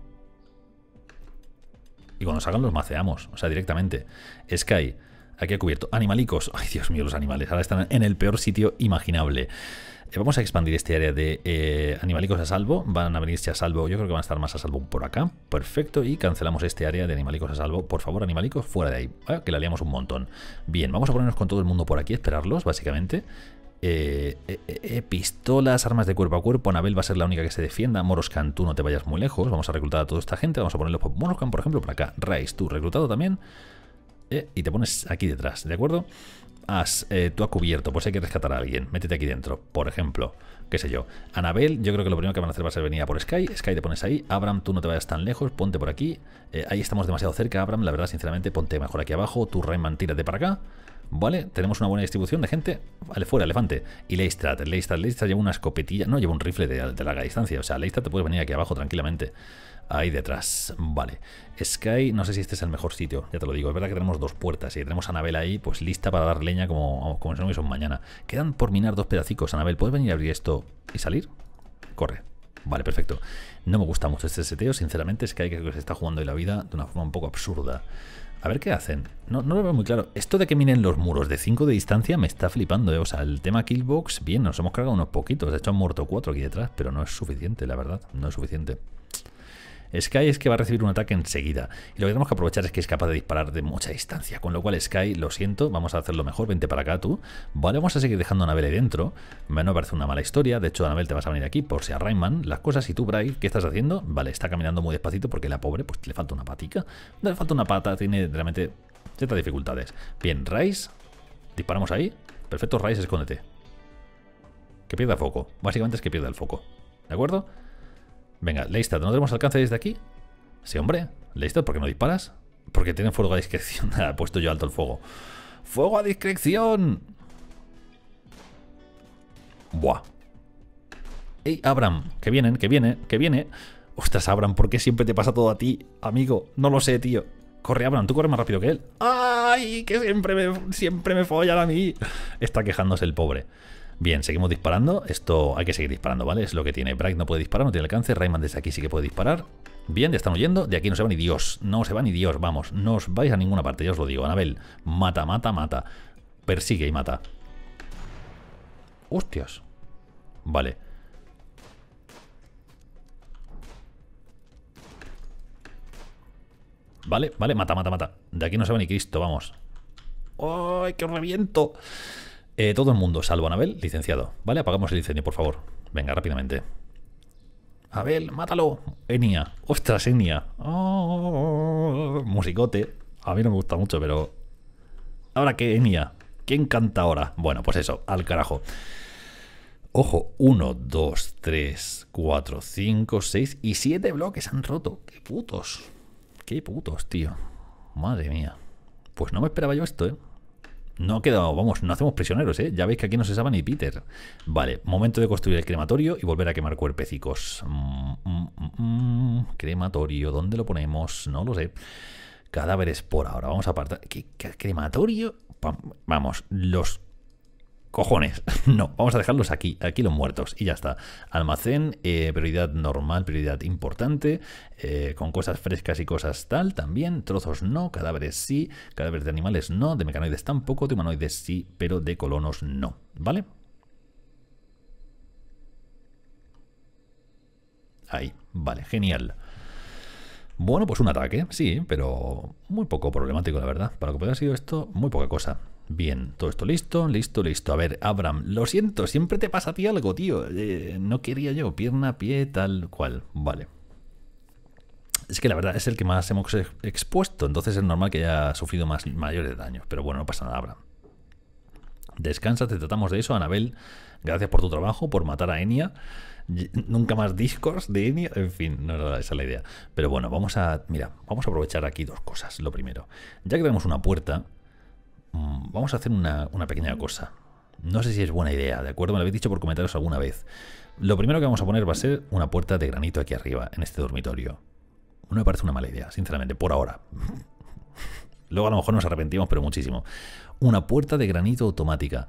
[SPEAKER 1] Y cuando salgan los maceamos, o sea, directamente. Sky, aquí ha cubierto. Animalicos. Ay, Dios mío, los animales. Ahora están en el peor sitio imaginable. Eh, vamos a expandir este área de eh, animalicos a salvo. Van a venirse a salvo, yo creo que van a estar más a salvo por acá. Perfecto, y cancelamos este área de animalicos a salvo. Por favor, animalicos, fuera de ahí, ¿eh? que la liamos un montón. Bien, vamos a ponernos con todo el mundo por aquí, esperarlos, básicamente. pistolas, armas de cuerpo a cuerpo. Anabel va a ser la única que se defienda. Moroscan, tú no te vayas muy lejos. Vamos a reclutar a toda esta gente. Vamos a ponerlos por Moroscan, por ejemplo, por acá. Rice, tú reclutado también. y te pones aquí detrás, ¿de acuerdo? Eh, tú has cubierto, pues hay que rescatar a alguien, métete aquí dentro, por ejemplo, qué sé yo. Anabel, yo creo que lo primero que van a hacer va a ser venir por Sky, Sky te pones ahí, Abram, tú no te vayas tan lejos, ponte por aquí, eh, ahí estamos demasiado cerca, Abram, la verdad, sinceramente, ponte mejor aquí abajo, tú Rayman, tírate para acá, ¿vale? Tenemos una buena distribución de gente, vale, fuera, elefante, y Leistrat, Leistrat, Leistrat lleva una escopetilla, no, lleva un rifle de, de larga distancia, o sea, Leistrat te puedes venir aquí abajo tranquilamente ahí detrás. Vale. Sky, no sé si este es el mejor sitio, ya te lo digo. Es verdad que tenemos dos puertas y tenemos a Anabel ahí, pues lista para dar leña como, como si no son mañana. Quedan por minar dos pedacitos. Anabel. ¿Puedes venir a abrir esto y salir? Corre. Vale, perfecto. No me gusta mucho este seteo, sinceramente. Sky creo que se está jugando hoy la vida de una forma un poco absurda. A ver qué hacen. No, lo veo muy claro. Esto de que minen los muros de 5 de distancia me está flipando, eh. O sea, el tema Killbox, bien, nos hemos cargado unos poquitos. De hecho, han muerto 4 aquí detrás, pero no es suficiente, la verdad. No es suficiente. Sky es que va a recibir un ataque enseguida. Y lo que tenemos que aprovechar es que es capaz de disparar de mucha distancia. Con lo cual, Sky, lo siento, vamos a hacerlo mejor. Vente para acá tú. Vale, vamos a seguir dejando a Anabel dentro. Me no parece una mala historia. De hecho, Anabel te vas a venir aquí por si a Rayman las cosas. Y tú, Bray, ¿qué estás haciendo? Vale, está caminando muy despacito porque la pobre, pues le falta una patica. le falta una pata, tiene realmente ciertas dificultades. Bien, Rice. Disparamos ahí. Perfecto, Rice, escóndete. Que pierda foco. Básicamente es que pierda el foco. ¿De acuerdo? Venga, Leistad, ¿no tenemos alcance desde aquí? Sí, hombre. Leistad, ¿por qué no disparas? Porque tienen fuego a discreción. he puesto yo alto el fuego. ¡Fuego a discreción! Buah. ¡Ey, Abram! Que vienen, que viene, que viene. Ostras, Abram, ¿por qué siempre te pasa todo a ti, amigo? No lo sé, tío. Corre, Abram, tú corre más rápido que él. ¡Ay! Que siempre me, siempre me follan a mí. Está quejándose el pobre. Bien, seguimos disparando. Esto hay que seguir disparando, ¿vale? Es lo que tiene. Bright no puede disparar, no tiene alcance. Rayman desde aquí sí que puede disparar. Bien, ya están huyendo. De aquí no se va ni Dios. No se va ni Dios, vamos. No os vais a ninguna parte, ya os lo digo. Anabel, mata, mata, mata. Persigue y mata. Hostias. Vale. Vale, vale, mata, mata, mata. De aquí no se va ni Cristo, vamos. ¡Ay, qué reviento! Eh, todo el mundo, salvo Anabel, licenciado. ¿Vale? Apagamos el incendio, por favor. Venga, rápidamente. Abel, mátalo. Enia. Ostras, Enia. Ah, musicote. A mí no me gusta mucho, pero... ¿Ahora qué, Enia? ¿Quién canta ahora? Bueno, pues eso, al carajo. Ojo, 1, 2, 3, 4, 5, seis y siete bloques han roto. ¡Qué putos! ¡Qué putos, tío! Madre mía. Pues no me esperaba yo esto, ¿eh? No ha quedado, vamos, no hacemos prisioneros, ¿eh? Ya veis que aquí no se sabe ni Peter. Vale, momento de construir el crematorio y volver a quemar cuerpecicos. Mm, mm, mm, crematorio, ¿dónde lo ponemos? No lo sé. Cadáveres por ahora, vamos a apartar. qué crematorio? Vamos, los cojones. No, vamos a dejarlos aquí, aquí los muertos y ya está. Almacén, eh, prioridad normal, prioridad importante, eh, con cosas frescas y cosas tal también. Trozos no, cadáveres sí, cadáveres de animales no, de mecanoides tampoco, de humanoides sí, pero de colonos no, ¿vale? Ahí, vale, genial. Bueno, pues un ataque, sí, pero muy poco problemático, la verdad. Para lo que pueda haber sido esto, muy poca cosa. Bien, todo esto listo, listo, listo. A ver, Abram, lo siento, siempre te pasa a ti algo, tío. Eh, no quería yo, pierna, pie, tal cual. Vale. Es que la verdad es el que más hemos expuesto, entonces es normal que haya sufrido más, mayores daños. Pero bueno, no pasa nada, Abram. Descansa, te tratamos de eso, Anabel. Gracias por tu trabajo, por matar a Enya. Nunca más discos de Enya. En fin, no era esa la idea. Pero bueno, vamos a. Mira, vamos a aprovechar aquí dos cosas. Lo primero, ya que tenemos una puerta, Mm, vamos a hacer una, pequeña cosa. No sé si es buena idea, ¿de acuerdo? Me lo habéis dicho por comentarios alguna vez. Lo primero que vamos a poner va a ser una puerta de granito aquí arriba, en este dormitorio. No me parece una mala idea, sinceramente, por ahora. Luego a lo mejor nos arrepentimos, pero muchísimo. Una puerta de granito automática.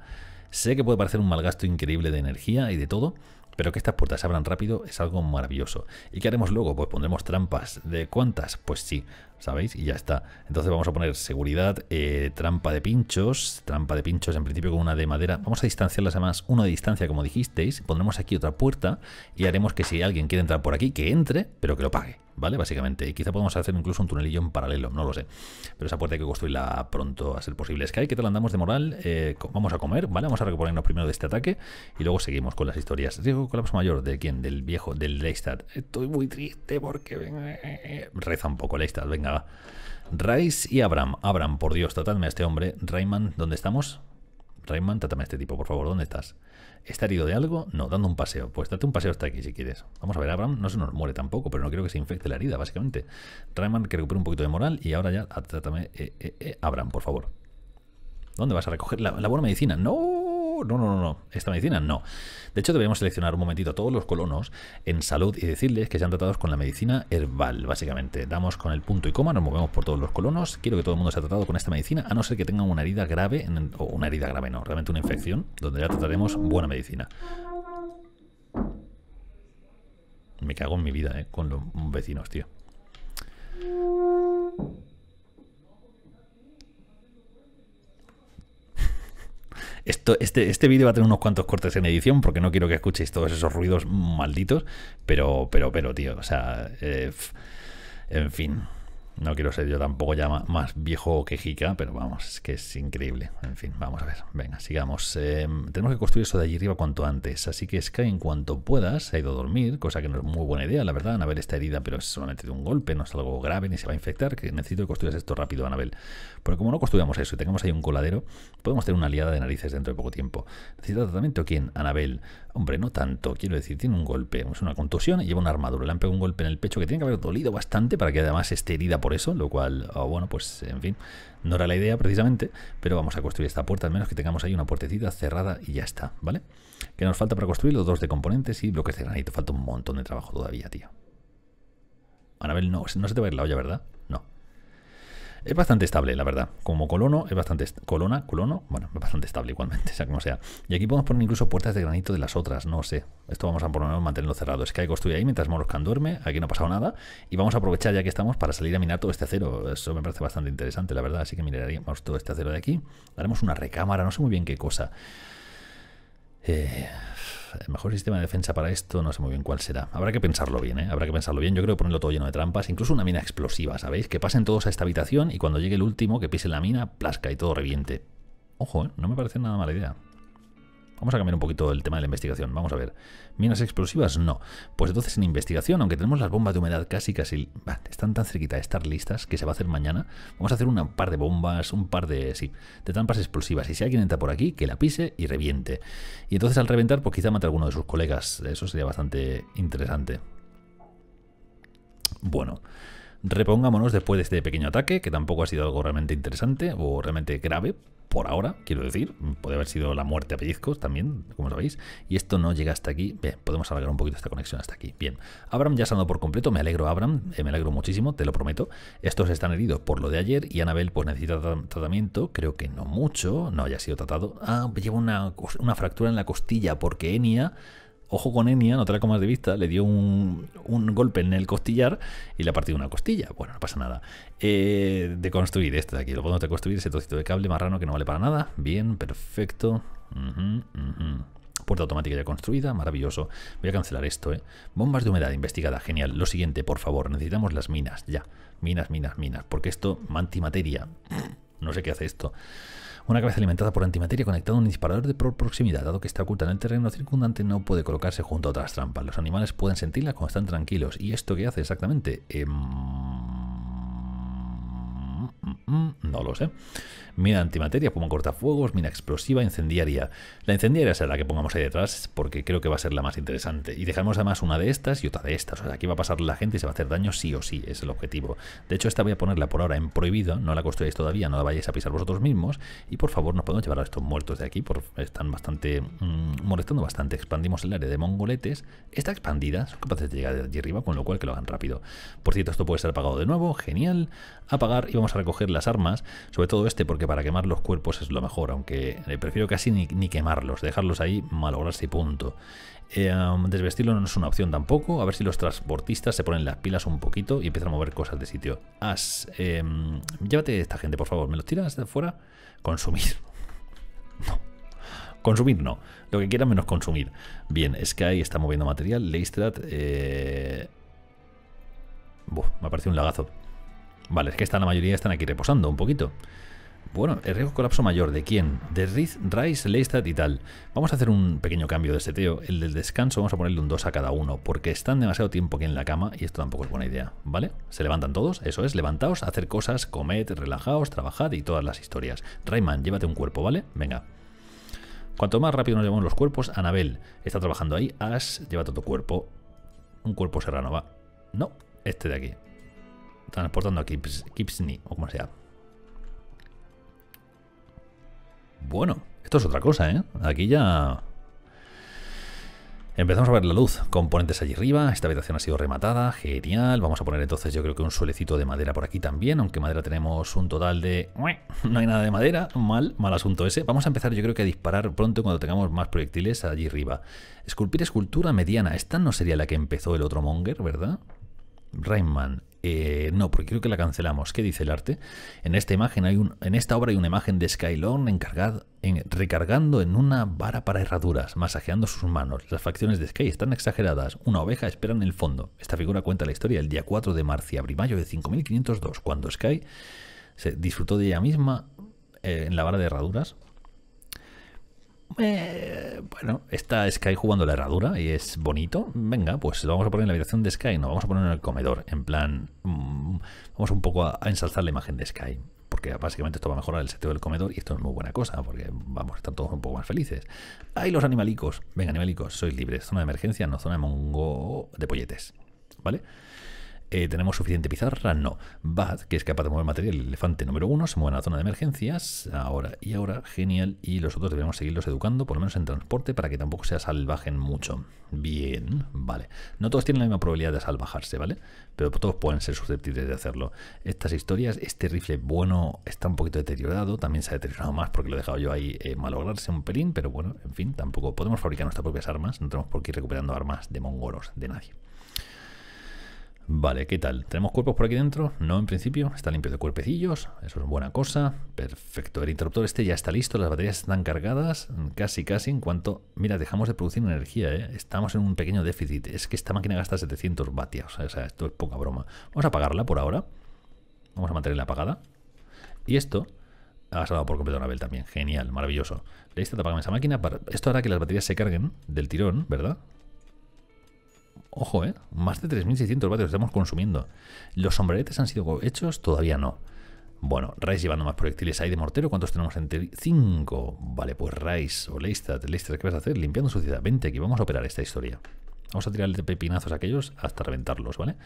[SPEAKER 1] Sé que puede parecer un mal gasto increíble de energía y de todo, pero que estas puertas se abran rápido es algo maravilloso. ¿Y qué haremos luego? Pues pondremos trampas. ¿De cuántas? Pues sí, ¿sabéis? Y ya está. Entonces vamos a poner seguridad, eh, trampa de pinchos, trampa de pinchos en principio con una de madera. Vamos a distanciarlas además, una de distancia como dijisteis. Pondremos aquí otra puerta y haremos que si alguien quiere entrar por aquí, que entre, pero que lo pague. ¿Vale? Básicamente. Y quizá podemos hacer incluso un tunelillo en paralelo, no lo sé. Pero esa puerta hay que construirla pronto a ser posible. es que Sky, ¿qué tal andamos de moral? Eh, vamos a comer, ¿vale? Vamos a recuperarnos primero de este ataque y luego seguimos con las historias. Digo, colapso mayor. ¿De quién? Del viejo, del Leistad. Estoy muy triste porque... Eh, eh, eh, reza un poco Leistad, venga. Rice y Abram. Abram, por Dios, tratadme a este hombre. Rayman, ¿dónde estamos? Rayman, trátame a este tipo, por favor, ¿dónde estás? ¿Está herido de algo? No, dando un paseo. Pues date un paseo hasta aquí si quieres. Vamos a ver, Abraham no se nos muere tampoco, pero no quiero que se infecte la herida, básicamente. Rayman que recupere un poquito de moral y ahora ya trátame, Abraham, por favor. ¿Dónde vas a recoger la buena medicina? ¡No! no, no, no, no, esta medicina no. De hecho, debemos seleccionar un momentito a todos los colonos en salud y decirles que sean tratados con la medicina herbal, básicamente. Damos con el punto y coma, nos movemos por todos los colonos, quiero que todo el mundo sea tratado con esta medicina, a no ser que tengan una herida grave, o una herida grave no, realmente una infección, donde ya trataremos buena medicina. Me cago en mi vida, eh, con los vecinos, tío. Esto, este este vídeo va a tener unos cuantos cortes en edición porque no quiero que escuchéis todos esos ruidos malditos, pero, pero, pero, tío, o sea, eh, en fin. No quiero ser yo tampoco ya más viejo que Jica, pero vamos, es que es increíble. En fin, vamos a ver. Venga, sigamos. Em, tenemos que construir eso de allí arriba cuanto antes. Así que Sky, en cuanto puedas, ha ido a dormir, cosa que no es muy buena idea, la verdad. Anabel está herida, pero es solamente de un golpe, no es algo grave, ni se va a infectar. Que necesito que construyas esto rápido, Anabel. Pero como no construyamos eso y tengamos ahí un coladero, podemos tener una aliada de narices dentro de poco tiempo. ¿Necesita tratamiento quién? Anabel. Hombre, no tanto. Quiero decir, tiene un golpe, es una contusión y lleva una armadura. Le han pegado un golpe en el pecho que tiene que haber dolido bastante para que además esté herida por por eso, lo cual, bueno, pues en fin, no era la idea precisamente, pero vamos a construir esta puerta, al menos que tengamos ahí una puertecita cerrada y ya está, ¿vale? Que nos falta para construir los dos de componentes y bloques de granito, falta un montón de trabajo todavía, tío. Anabel, no, no se te va a ir la olla, ¿verdad? No. Es bastante estable, la verdad. Como colono, es bastante. Colona, colono, bueno, es bastante estable igualmente, sea como sea. Y aquí podemos poner incluso puertas de granito de las otras, no sé. Esto vamos a ponerlo mantenerlo cerrado. Es que hay construye ahí mientras Moroscan duerme, aquí no ha pasado nada. Y vamos a aprovechar ya que estamos para salir a minar todo este acero. Eso me parece bastante interesante, la verdad. Así que miraríamos todo este acero de aquí. Haremos una recámara, no sé muy bien qué cosa. Eh el mejor sistema de defensa para esto, no sé muy bien cuál será. Habrá que pensarlo bien, ¿eh? Habrá que pensarlo bien. Yo creo ponerlo todo lleno de trampas, incluso una mina explosiva, ¿sabéis? Que pasen todos a esta habitación y cuando llegue el último, que pise la mina, plasca y todo reviente. Ojo, ¿eh? no me parece nada mala idea. Vamos a cambiar un poquito el tema de la investigación. Vamos a ver. Minas explosivas, no. Pues entonces en investigación, aunque tenemos las bombas de humedad casi, casi... están tan cerquita de estar listas que se va a hacer mañana. Vamos a hacer un par de bombas, un par de... Sí, de trampas explosivas. Y si alguien entra por aquí, que la pise y reviente. Y entonces al reventar, pues quizá mate a alguno de sus colegas. Eso sería bastante interesante. Bueno. Repongámonos después de este pequeño ataque, que tampoco ha sido algo realmente interesante o realmente grave, por ahora, quiero decir. Puede haber sido la muerte a pellizcos también, como sabéis. Y esto no llega hasta aquí. podemos alargar un poquito esta conexión hasta aquí. Bien, Abram ya sanado por completo. Me alegro, Abram. Eh, me alegro muchísimo, te lo prometo. Estos están heridos por lo de ayer y Anabel pues necesita tratamiento. Creo que no mucho. No haya sido tratado. Ah, lleva una, una fractura en la costilla porque Enia ojo con Enya, no te la comas de vista, le dio un, golpe en el costillar y le ha partido una costilla. Bueno, no pasa nada. Eh, de construir este de aquí, lo podemos de construir, ese trocito de cable marrano que no vale para nada. Bien, perfecto. Puerta automática ya construida, maravilloso. Voy a cancelar esto, ¿eh? Bombas de humedad investigada, genial. Lo siguiente, por favor, necesitamos las minas, ya. Minas, minas, minas, porque esto, mantimateria. No sé qué hace esto. Una cabeza alimentada por antimateria conectada a un disparador de proximidad, dado que está oculta en el terreno circundante, no puede colocarse junto a otras trampas. Los animales pueden sentirla cuando están tranquilos. ¿Y esto qué hace exactamente? Em, mm, mm, mm, no lo sé mira antimateria, como cortafuegos, mina explosiva, incendiaria. La incendiaria será la que pongamos ahí detrás porque creo que va a ser la más interesante. Y dejamos además una de estas y otra de estas. O sea, aquí va a pasar la gente y se va a hacer daño sí o sí, es el objetivo. De hecho, esta voy a ponerla por ahora en prohibido, no la construyáis todavía, no la vayáis a pisar vosotros mismos. Y por favor, nos podemos llevar a estos muertos de aquí, porque están bastante mm, molestando bastante. Expandimos el área de mongoletes, está expandida, son capaces de llegar de allí arriba, con lo cual que lo hagan rápido. Por cierto, esto puede ser apagado de nuevo, genial. Apagar y vamos a recoger las armas, sobre todo este porque para quemar los cuerpos es lo mejor, aunque eh, prefiero casi ni, quemarlos, dejarlos ahí, malograrse y punto. Eh, desvestirlo no es una opción tampoco, a ver si los transportistas se ponen las pilas un poquito y empiezan a mover cosas de sitio. As, em, llévate esta gente, por favor, ¿me los tiras de afuera? Consumir. No. Consumir no, lo que quiera menos consumir. Bien, Sky está moviendo material, Leistrat... Eh... me ha parecido un lagazo. Vale, es que está, la mayoría están aquí reposando un poquito. Bueno, el riesgo colapso mayor, ¿de quién? De Riz, Rice, Leistat y tal. Vamos a hacer un pequeño cambio de seteo. El del descanso vamos a ponerle un 2 a cada uno, porque están demasiado tiempo aquí en la cama y esto tampoco es buena idea, ¿vale? Se levantan todos, eso es, levantaos, hacer cosas, comed, relajaos, trabajad y todas las historias. Rayman, llévate un cuerpo, ¿vale? Venga. Cuanto más rápido nos llevamos los cuerpos, Anabel está trabajando ahí, Ash, llévate tu cuerpo. Un cuerpo serrano, va. No, este de aquí. Transportando a Kipsny, o como sea. Bueno, esto es otra cosa, ¿eh? Aquí ya... Empezamos a ver la luz. Componentes allí arriba. Esta habitación ha sido rematada. Genial. Vamos a poner entonces yo creo que un suelecito de madera por aquí también. Aunque madera tenemos un total de... No hay nada de madera. Mal, mal asunto ese. Vamos a empezar yo creo que a disparar pronto cuando tengamos más proyectiles allí arriba. Esculpir escultura mediana. Esta no sería la que empezó el otro monger, ¿verdad? Rainman. Eh, no, porque creo que la cancelamos. ¿Qué dice el arte? En esta imagen hay en esta obra hay una imagen de Skylon encargado, en, recargando en una vara para herraduras, masajeando sus manos. Las facciones de Sky están exageradas. Una oveja espera en el fondo. Esta figura cuenta la historia el día 4 de marzo, abril-mayo de 5502, cuando Sky se disfrutó de ella misma eh, en la vara de herraduras eh, bueno, está Sky jugando la herradura y es bonito. Venga, pues lo vamos a poner en la habitación de Sky, no, vamos a poner en el comedor. En plan, mm, vamos un poco a, ensalzar la imagen de Sky. Porque básicamente esto va a mejorar el seteo del comedor y esto es muy buena cosa, porque vamos, a estar todos un poco más felices. ¡Ay, los animalicos! Venga, animalicos, sois libres. Zona de emergencia, no zona de mongo de polletes. ¿Vale? Eh, ¿Tenemos suficiente pizarra? No. Bad, que es capaz de mover material, elefante número uno, se mueve a la zona de emergencias. Ahora y ahora, genial. Y los otros debemos seguirlos educando, por lo menos en transporte, para que tampoco se salvajen mucho. Bien, vale. No todos tienen la misma probabilidad de salvajarse, ¿vale? Pero todos pueden ser susceptibles de hacerlo. Estas historias, este rifle bueno está un poquito deteriorado, también se ha deteriorado más porque lo he dejado yo ahí eh, malograrse un pelín, pero bueno, en fin, tampoco podemos fabricar nuestras propias armas, no tenemos por qué ir recuperando armas de mongoros de nadie. Vale, ¿qué tal? ¿Tenemos cuerpos por aquí dentro? No, en principio. Está limpio de cuerpecillos. Eso es buena cosa. Perfecto. El interruptor este ya está listo. Las baterías están cargadas. Casi, casi. En cuanto... Mira, dejamos de producir energía, ¿eh? Estamos en un pequeño déficit. Es que esta máquina gasta 700 vatios. O sea, esto es poca broma. Vamos a apagarla por ahora. Vamos a mantenerla apagada. Y esto... Ha salvado por completo también. Genial, maravilloso. Listo, apagamos esa máquina. Esto hará que las baterías se carguen del tirón, ¿verdad? Ojo, ¿eh? Más de 3.600 vatios estamos consumiendo. Los sombreretes han sido hechos, todavía no. Bueno, Rice llevando más proyectiles ahí de mortero. ¿Cuántos tenemos entre 5? Vale, pues Rice o Leistad. Leistad, ¿qué vas a hacer? Limpiando suciedad. Vente aquí, vamos a operar esta historia. Vamos a tirarle pepinazos a aquellos hasta reventarlos, ¿vale?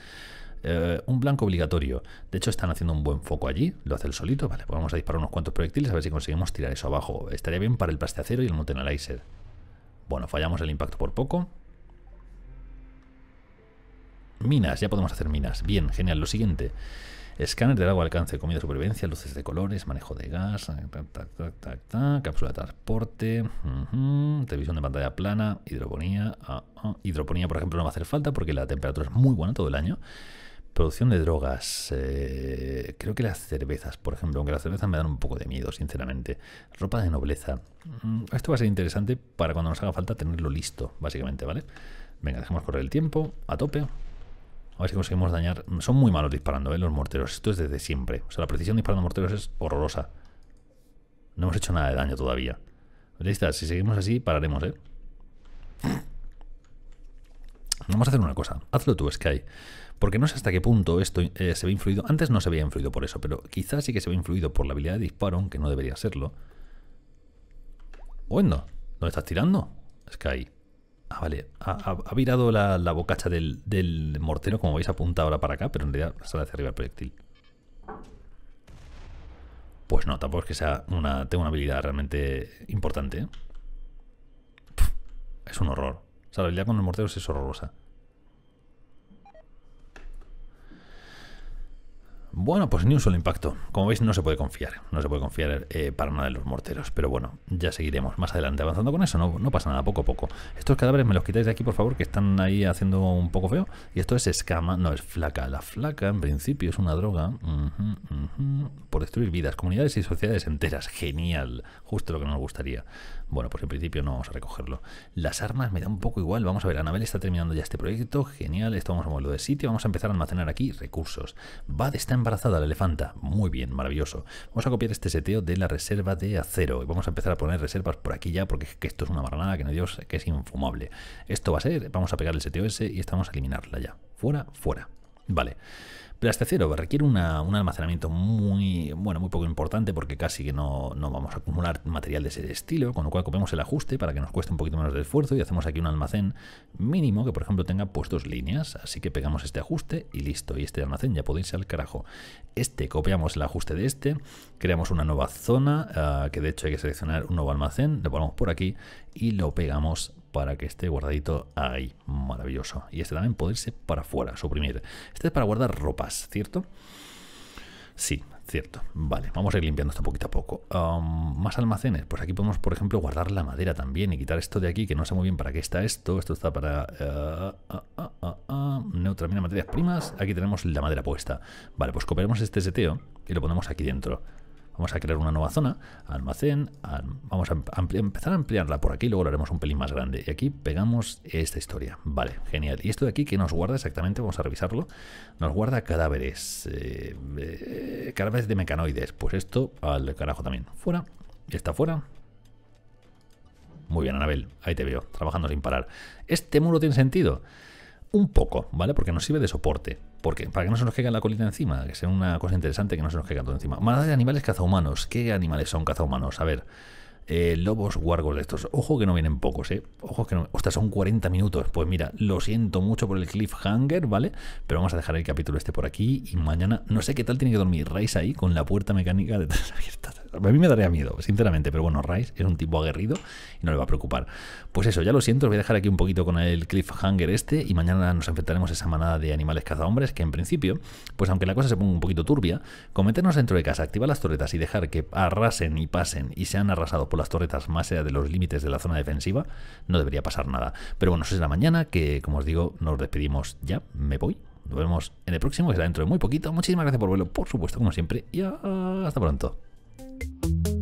[SPEAKER 1] Eh, un blanco obligatorio. De hecho, están haciendo un buen foco allí. Lo hace el solito. Vale, pues vamos a disparar unos cuantos proyectiles a ver si conseguimos tirar eso abajo. Estaría bien para el acero y el mutenalizer Bueno, fallamos el impacto por poco. Minas, ya podemos hacer minas. Bien, genial. Lo siguiente. Escáner de agua alcance, comida de supervivencia, luces de colores, manejo de gas, eh, cápsula de transporte, televisión de pantalla plana, hidroponía. Ah, ah. Hidroponía, por ejemplo, no va a hacer falta porque la temperatura es muy buena todo el año. Producción de drogas, eh, creo que las cervezas, por ejemplo, aunque las cervezas me dan un poco de miedo, sinceramente. Ropa de nobleza. Mm, esto va a ser interesante para cuando nos haga falta tenerlo listo, básicamente, ¿vale? Venga, dejemos correr el tiempo, a tope. A ver si conseguimos dañar. Son muy malos disparando, ¿eh? Los morteros. Esto es desde siempre. O sea, la precisión disparando morteros es horrorosa. No hemos hecho nada de daño todavía. Listo, si seguimos así, pararemos, ¿eh? Vamos a hacer una cosa. Hazlo tú, Sky. Porque no sé hasta qué punto esto eh, se ve influido. Antes no se veía influido por eso, pero quizás sí que se ve influido por la habilidad de disparo, aunque no debería serlo. Bueno, ¿dónde estás tirando? Sky. Ah, vale. Ha, virado la, bocacha del, mortero, como veis, apunta ahora para acá, pero en realidad sale hacia arriba el proyectil. Pues no, tampoco es que sea una, tengo una habilidad realmente importante. ¿eh? es un horror. O sea, la habilidad con los morteros es horrorosa. Bueno, pues ni un solo impacto. Como veis, no se puede confiar. No se puede confiar eh, para nada de los morteros. Pero bueno, ya seguiremos más adelante avanzando con eso. No, pasa nada, poco a poco. Estos cadáveres me los quitáis de aquí, por favor, que están ahí haciendo un poco feo. Y esto es escama, no es flaca. La flaca, en principio, es una droga por destruir vidas, comunidades y sociedades enteras. Genial. Justo lo que nos gustaría. Bueno, pues en principio no vamos a recogerlo. Las armas me da un poco igual. Vamos a ver, Anabel está terminando ya este proyecto. Genial, esto vamos a moverlo de sitio. Vamos a empezar a almacenar aquí recursos. Bad está embarazada, la elefanta. Muy bien, maravilloso. Vamos a copiar este seteo de la reserva de acero. Y vamos a empezar a poner reservas por aquí ya, porque esto es una marranada que no Dios, que es infumable. Esto va a ser, vamos a pegar el seteo ese y estamos a eliminarla ya. Fuera, fuera. Vale. Pero este cero requiere un almacenamiento muy, bueno, muy poco importante porque casi que no, vamos a acumular material de ese estilo, con lo cual copiamos el ajuste para que nos cueste un poquito menos de esfuerzo y hacemos aquí un almacén mínimo que por ejemplo tenga puestos líneas, así que pegamos este ajuste y listo, y este almacén ya podéis al carajo. Este copiamos el ajuste de este, creamos una nueva zona, ah, que de hecho hay que seleccionar un nuevo almacén, lo ponemos por aquí y lo pegamos para que esté guardadito ahí. Maravilloso. Y este también poderse para afuera, suprimir. Este es para guardar ropas, ¿cierto? Sí, cierto. Vale, vamos a ir limpiando esto poquito a poco. más almacenes. Pues aquí podemos, por ejemplo, guardar la madera también y quitar esto de aquí, que no sé muy bien para qué está esto. Esto está para... Uh, uh, materias primas. Aquí tenemos la madera puesta. Vale, pues copiaremos este seteo y lo ponemos aquí dentro. Vamos a crear una nueva zona, almacén, vamos a empezar a ampliarla por aquí, luego lo haremos un pelín más grande. Y aquí pegamos esta historia. Vale, genial. ¿Y esto de aquí que nos guarda exactamente? Vamos a revisarlo. Nos guarda cadáveres, eh, eh, cadáveres de mecanoides. Pues esto al carajo también. Fuera, y está fuera. Muy bien, Anabel, ahí te veo, trabajando sin parar. ¿Este muro tiene sentido? Un poco, ¿vale? Porque nos sirve de soporte porque para que no se nos caiga la colita encima, que sea una cosa interesante que no se nos caiga todo encima. más de animales cazahumanos. ¿Qué animales son cazahumanos? A ver. Eh, lobos guargos de estos. Ojo que no vienen pocos, ¿eh? Ojo que no. Ostras, son 40 minutos. Pues mira, lo siento mucho por el cliffhanger, ¿vale? Pero vamos a dejar el capítulo este por aquí y mañana no sé qué tal tiene que dormir Rice ahí con la puerta mecánica detrás abierta. A mí me daría miedo, sinceramente, pero bueno, Rice es un tipo aguerrido y no le va a preocupar. Pues eso, ya lo siento, os voy a dejar aquí un poquito con el cliffhanger este y mañana nos enfrentaremos a esa manada de animales cazahombres que en principio, pues aunque la cosa se ponga un poquito turbia, cometernos dentro de casa, activar las torretas y dejar que arrasen y pasen y sean arrasados por las torretas más allá de los límites de la zona defensiva, no debería pasar nada. Pero bueno, eso la mañana, que como os digo, nos despedimos ya, me voy. Nos vemos en el próximo, que será dentro de muy poquito. Muchísimas gracias por verlo, por supuesto, como siempre, y hasta pronto. you